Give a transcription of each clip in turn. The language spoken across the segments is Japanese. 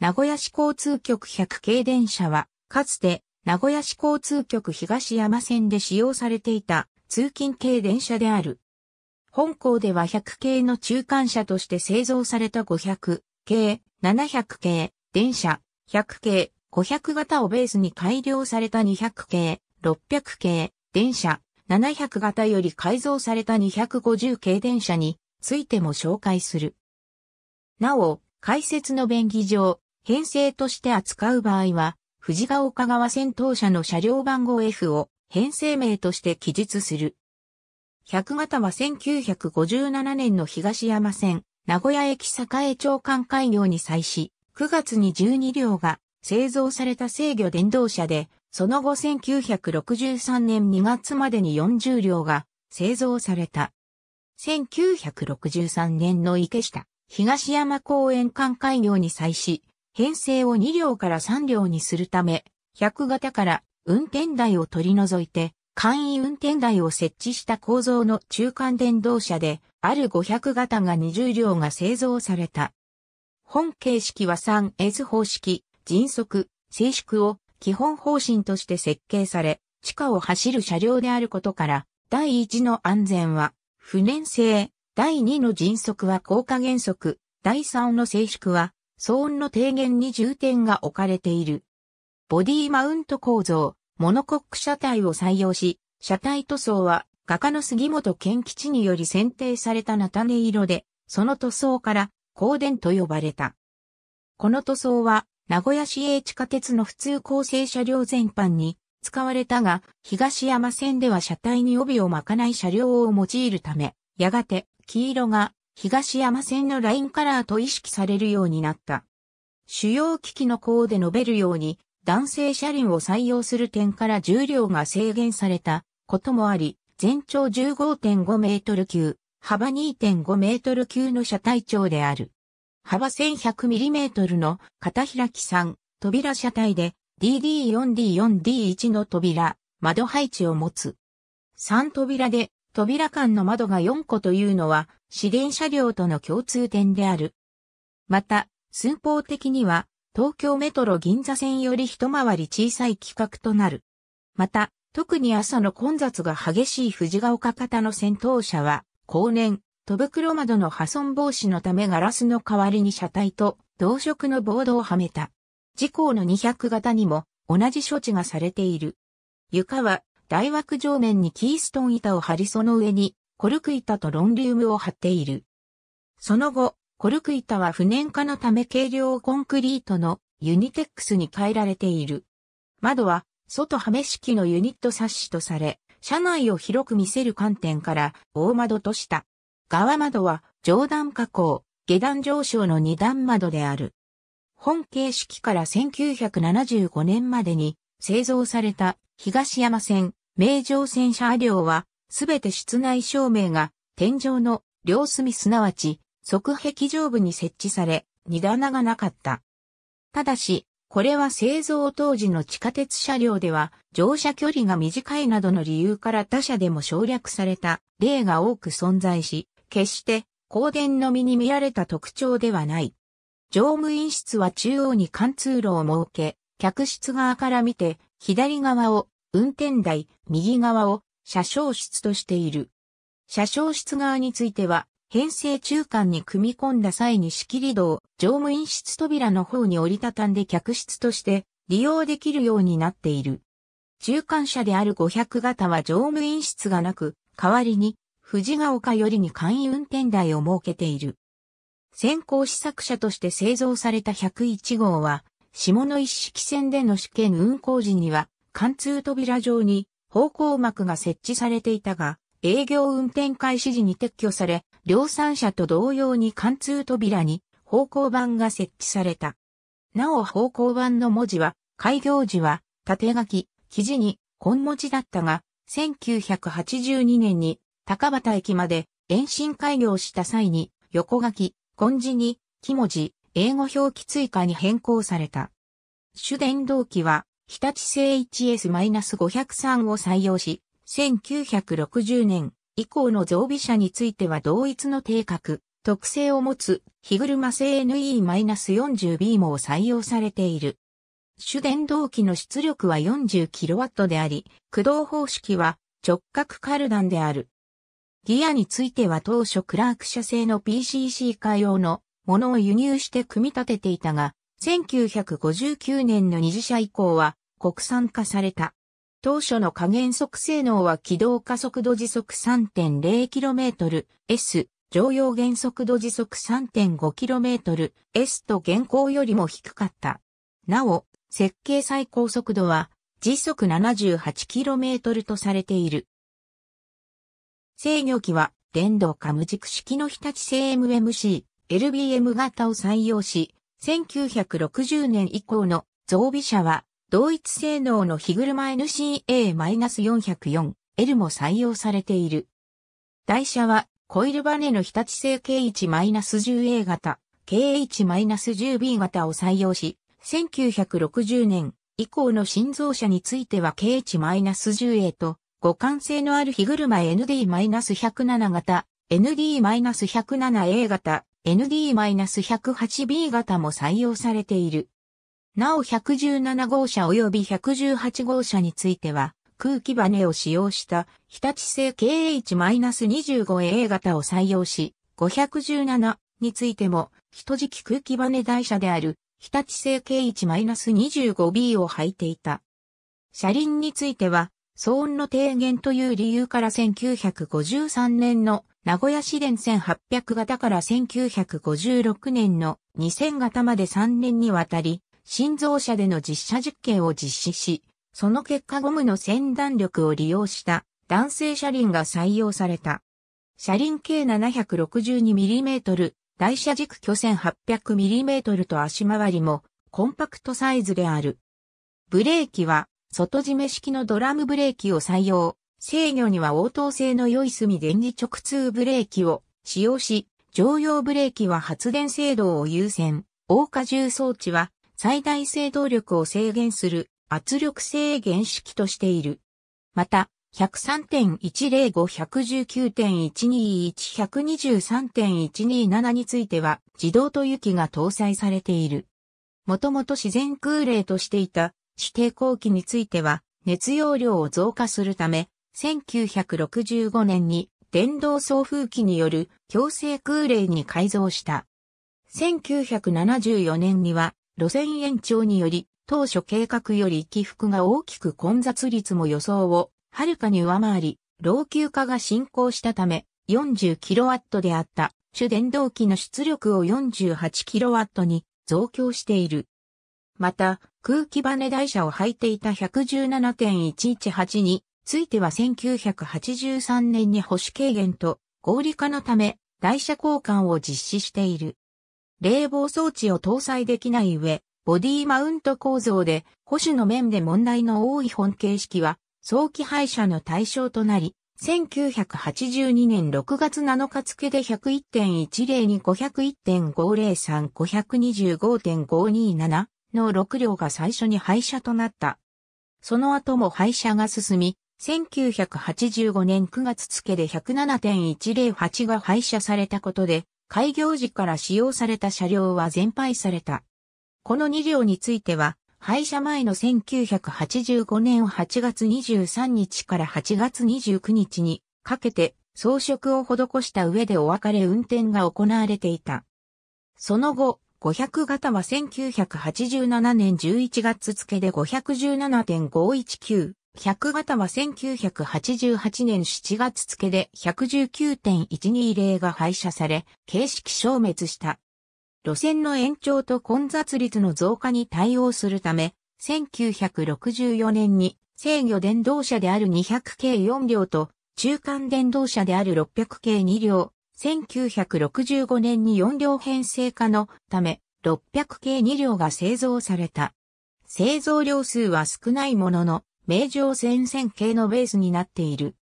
名古屋市交通局100系電車は、かつて、名古屋市交通局東山線で使用されていた通勤系電車である。本校では100系の中間車として製造された500系、700系、電車、100系、500型をベースに改良された200系、600系、電車、700型より改造された250系電車についても紹介する。なお、解説の便宜上、編成として扱う場合は、藤ヶ丘川戦闘車の車両番号 F を編成名として記述する。100型は1957年の東山線、名古屋駅栄町間開業に際し、9月に12両が製造された制御電動車で、その後1963年2月までに40両が製造された。1963年の池下、東山公園間開業に際し、編成を2両から3両にするため、100型から運転台を取り除いて、簡易運転台を設置した構造の中間電動車で、ある500型が20両が製造された。本形式は 3S 方式、迅速、静粛を基本方針として設計され、地下を走る車両であることから、第1の安全は、不燃性、第2の迅速は効果原則、第3の静粛は、騒音の低減に重点が置かれている。ボディマウント構造、モノコック車体を採用し、車体塗装は画家の杉本健吉により選定された菜種色で、その塗装から光電と呼ばれた。この塗装は名古屋市営地下鉄の普通構成車両全般に使われたが、東山線では車体に帯を巻かない車両を用いるため、やがて黄色が東山線のラインカラーと意識されるようになった。主要機器の項で述べるように、男性車輪を採用する点から重量が制限されたこともあり、全長15.5メートル級、幅2.5メートル級の車体長である。幅1 1 0 0トルの片開き3扉車体で DD4D4D1 の扉、窓配置を持つ。3扉で扉間の窓が4個というのは市電車両との共通点である。また、寸法的には、東京メトロ銀座線より一回り小さい規格となる。また、特に朝の混雑が激しい藤ヶ丘方の先頭車は、後年、戸袋窓の破損防止のためガラスの代わりに車体と同色のボードをはめた。事項の200型にも同じ処置がされている。床は大枠上面にキーストン板を張りその上にコルク板とロンリウムを張っている。その後、コルク板は不燃化のため軽量コンクリートのユニテックスに変えられている。窓は外はめ式のユニットサッシとされ、車内を広く見せる観点から大窓とした。側窓は上段加工、下段上昇の二段窓である。本形式から1975年までに製造された東山線、名城線車両はすべて室内照明が天井の両隅すなわち側壁上部に設置され、荷棚がなかった。ただし、これは製造当時の地下鉄車両では乗車距離が短いなどの理由から他社でも省略された例が多く存在し、決して光電のみに見られた特徴ではない。乗務員室は中央に貫通路を設け、客室側から見て左側を運転台、右側を車掌室としている。車掌室側については、編成中間に組み込んだ際に仕切り戸を乗務員室扉の方に折りたたんで客室として利用できるようになっている。中間車である500型は乗務員室がなく、代わりに藤ヶ丘よりに簡易運転台を設けている。先行試作車として製造された101号は、下の一式線での試験運行時には、貫通扉上に方向幕が設置されていたが、営業運転開始時に撤去され、量産車と同様に貫通扉に方向板が設置された。なお方向板の文字は、開業時は縦書き、記事に根文字だったが、1982年に高畑駅まで延伸開業した際に横書き、根字に、木文字、英語表記追加に変更された。主電動機は日立製 h s 5 0 3を採用し、1960年以降の増備車については同一の定格、特性を持つ、日車製 NE-40B も採用されている。主電動機の出力は 40kW であり、駆動方式は直角カルダンである。ギアについては当初クラーク社製の PCC 化用のものを輸入して組み立てていたが、1959年の二次車以降は国産化された。当初の加減速性能は軌道加速度時速 3.0km/s、常用減速度時速 3.5km/s と現行よりも低かった。なお、設計最高速度は時速 78km とされている。制御機は電動か無軸式の日立製 MMC、LBM 型を採用し、1960年以降の増備車は、同一性能のヒグルマ NCA-404L も採用されている。台車は、コイルバネの日立製 K1-10A 型、K1-10B 型を採用し、1960年以降の新造車については K1-10A と、互換性のある日車 ND-107 型、ND-107A 型、ND-108B 型も採用されている。なお117号車及び118号車については、空気バネを使用した日立製 KH-25A 型を採用し、517についても、人軸空気バネ台車である日立製 K1-25B を履いていた。車輪については、騒音の低減という理由から1953年の名古屋市電1800型から1956年の2000型まで3年にわたり、新造車での実車実験を実施し、その結果ゴムの先弾力を利用した男性車輪が採用された。車輪計 762mm、台車軸距 1800mm と足回りもコンパクトサイズである。ブレーキは外締め式のドラムブレーキを採用。制御には応答性の良い隅電磁直通ブレーキを使用し、常用ブレーキは発電制動を優先、大荷重装置は最大制動力を制限する圧力制限式としている。また、103.105-119.121-123.127については自動と雪が搭載されている。もともと自然空冷としていた指定後期については熱容量を増加するため1965年に電動送風機による強制空冷に改造した。1974年には路線延長により当初計画より起伏が大きく混雑率も予想をはるかに上回り、老朽化が進行したため 40kW であった主電動機の出力を 48kW に増強している。また、空気バネ台車を履いていた117.118については1983年に保守軽減と合理化のため台車交換を実施している。冷房装置を搭載できない上、ボディマウント構造で保守の面で問題の多い本形式は早期廃車の対象となり、1982年6月7日付で101.10に5 0 1 5 0 3 5 2 5 5 2 7の6両が最初に廃車となった。その後も廃車が進み、1985年9月付で107.108が廃車されたことで、開業時から使用された車両は全廃された。この2両については、廃車前の1985年8月23日から8月29日にかけて装飾を施した上でお別れ運転が行われていた。その後、500型は1987年11月付で517.519、100型は1988年7月付で119.120が廃車され、形式消滅した。路線の延長と混雑率の増加に対応するため、1964年に制御電動車である200系4両と中間電動車である600系2両、1965年に4両編成化のため600系2両が製造された。製造量数は少ないものの、名城線線系のベースになっている。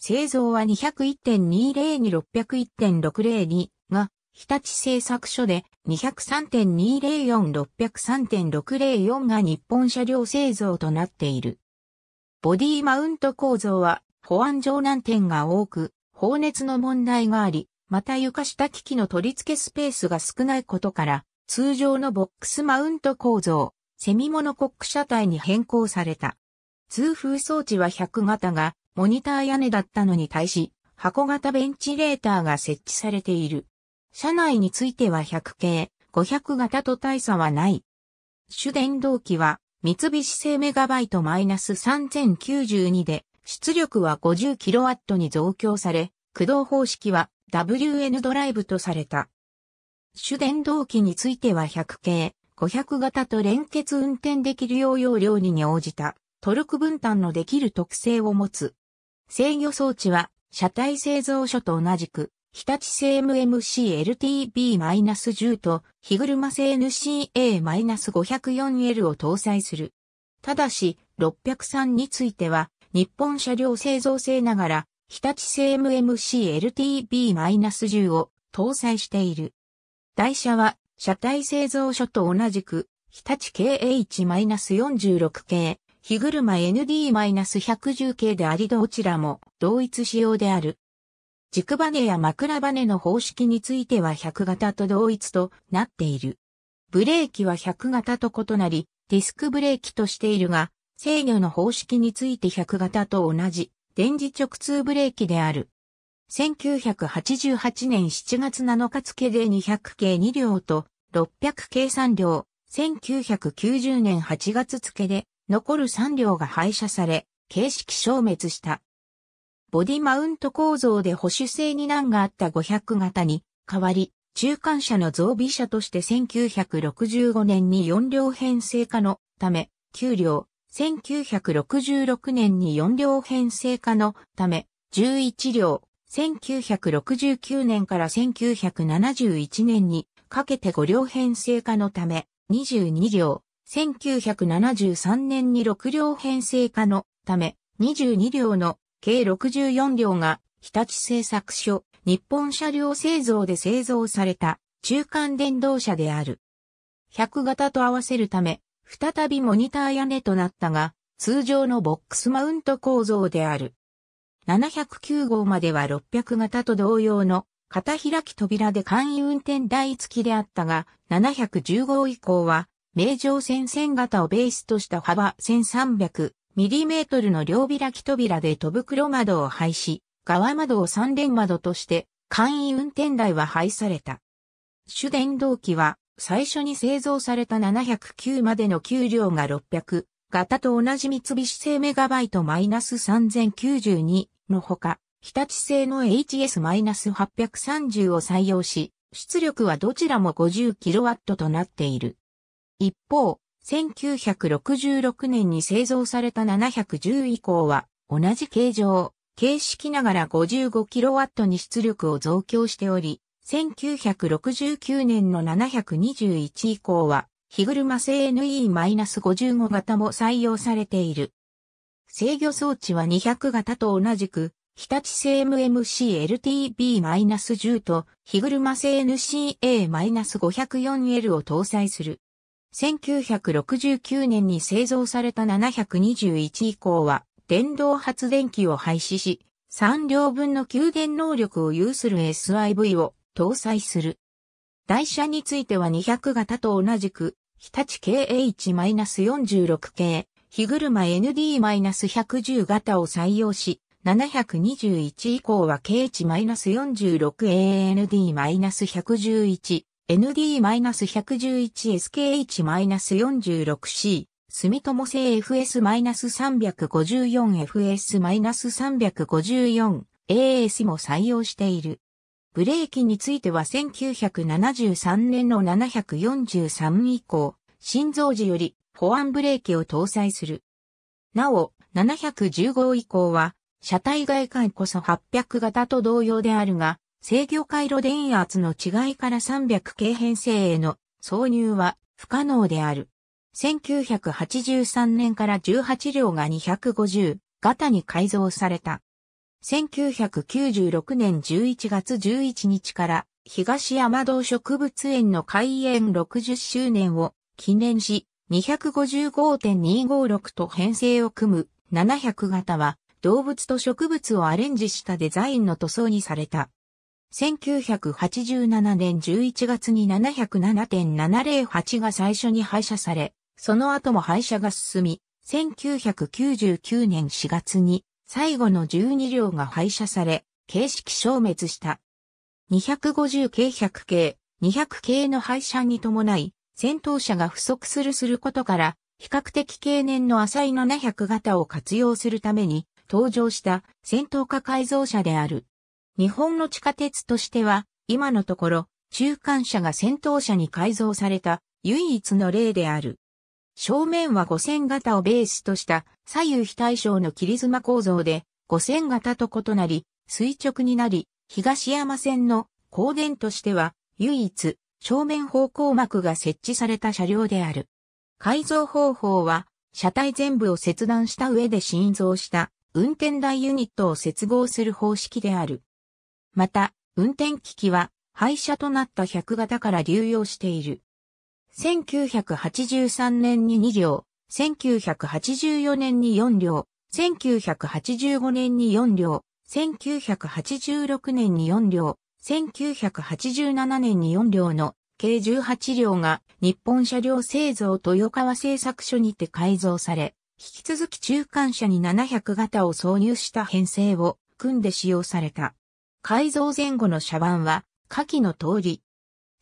製造は201.202-601.602が、日立製作所で203.204-603.604が日本車両製造となっている。ボディマウント構造は保安上難点が多く、放熱の問題があり、また床下機器の取り付けスペースが少ないことから、通常のボックスマウント構造、セミモノコック車体に変更された。通風装置は100型がモニター屋根だったのに対し、箱型ベンチレーターが設置されている。車内については100系、500型と大差はない。主電動機は三菱製メガバイトマイナス3092で出力は 50kW に増強され、駆動方式は WN ドライブとされた。主電動機については100系、500型と連結運転できるよう容量に応じたトルク分担のできる特性を持つ。制御装置は、車体製造所と同じく、日立製 MMC-LTB-10 と、日車製 NCA-504L を搭載する。ただし、603については、日本車両製造性ながら、日立製 MMC-LTB-10 を搭載している。台車は、車体製造所と同じく、日立 KH-46 系、日車 ND-110 系でありどちらも同一仕様である。軸バネや枕バネの方式については100型と同一となっている。ブレーキは100型と異なり、ディスクブレーキとしているが、制御の方式について100型と同じ、電磁直通ブレーキである。1988年7月7日付で200系2両と600系3両、1990年8月付で残る3両が廃車され、形式消滅した。ボディマウント構造で保守性に難があった500型に代わり、中間車の増備車として1965年に4両編成化のため、9両、1966年に4両編成化のため、11両、1969年から1971年にかけて5両編成化のため、22両、1973年に6両編成化のため、22両の計64両が日立製作所、日本車両製造で製造された中間電動車である。100型と合わせるため、再びモニター屋根となったが、通常のボックスマウント構造である。709号までは600型と同様の片開き扉で簡易運転台付きであったが、710号以降は名城線線型をベースとした幅 1300mm の両開き扉で戸袋窓を廃止、側窓を三連窓として、簡易運転台は廃された。主電動機は、最初に製造された709までの給料が600、型と同じ三菱製メガバイト -3092 のほか、日立製の HS-830 を採用し、出力はどちらも 50kW となっている。一方、1966年に製造された710以降は、同じ形状、形式ながら 55kW に出力を増強しており、1969年の721以降は、日車製 NE-55 型も採用されている。制御装置は200型と同じく、日立製 MMC-LTB-10 と、日車製 NCA-504L を搭載する。1969年に製造された721以降は電動発電機を廃止し、3両分の給電能力を有する SIV を搭載する。台車については200型と同じく、日立 KH-46 系、日車 ND-110 型を採用し、721以降は KH-46AND-111、ND-111SKH-46C、住友製 FS-354FS-354 AS も採用している。ブレーキについては1973年の743以降、新造時より保安ブレーキを搭載する。なお、715以降は、車体外観こそ800型と同様であるが、制御回路電圧の違いから300系編成への挿入は不可能である。1983年から18両が250型に改造された。1996年11月11日から東山道植物園の開園60周年を記念し255.256と編成を組む700型は動物と植物をアレンジしたデザインの塗装にされた。1987年11月に707.708が最初に廃車され、その後も廃車が進み、1999年4月に最後の12両が廃車され、形式消滅した。250系100系、200系の廃車に伴い、戦闘車が不足するすることから、比較的経年の浅い700型を活用するために登場した戦闘化改造車である。日本の地下鉄としては、今のところ、中間車が先頭車に改造された唯一の例である。正面は五線型をベースとした左右非対称の切り妻構造で、五線型と異なり、垂直になり、東山線の光電としては、唯一、正面方向膜が設置された車両である。改造方法は、車体全部を切断した上で心臓した運転台ユニットを接合する方式である。また、運転機器は廃車となった100型から流用している。1983年に2両、1984年に4両、1985年に4両、1986年に4両、1987年に4両の計18両が日本車両製造豊川製作所にて改造され、引き続き中間車に700型を挿入した編成を組んで使用された。改造前後の車番は、下記の通り。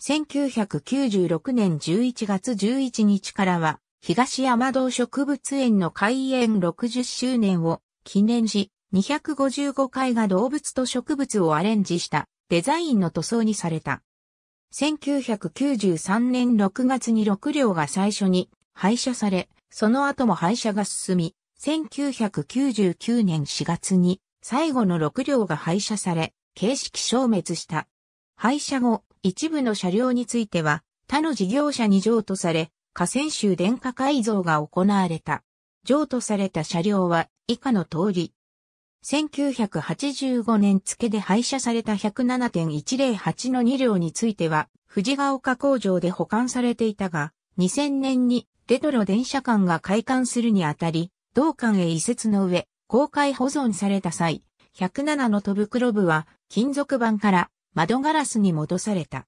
1996年11月11日からは、東山道植物園の開園60周年を記念し、255回が動物と植物をアレンジしたデザインの塗装にされた。1993年6月に6両が最初に廃車され、その後も廃車が進み、1999年4月に最後の6両が廃車され、形式消滅した。廃車後、一部の車両については、他の事業者に譲渡され、河川州電化改造が行われた。譲渡された車両は以下の通り。1985年付で廃車された107.108の2両については、藤ヶ丘工場で保管されていたが、2000年にレトロ電車間が開館するにあたり、同館へ移設の上、公開保存された際、107の戸袋部は金属板から窓ガラスに戻された。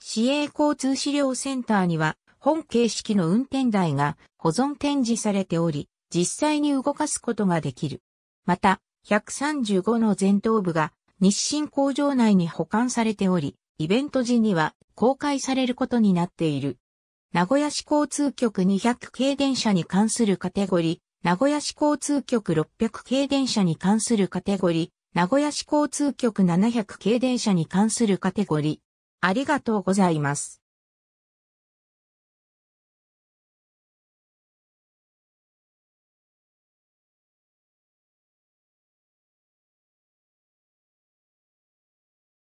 市営交通資料センターには本形式の運転台が保存展示されており、実際に動かすことができる。また、135の前頭部が日清工場内に保管されており、イベント時には公開されることになっている。名古屋市交通局200系電車に関するカテゴリ名古屋市交通局600系電車に関するカテゴリー、名古屋市交通局700系電車に関するカテゴリー。ありがとうございます。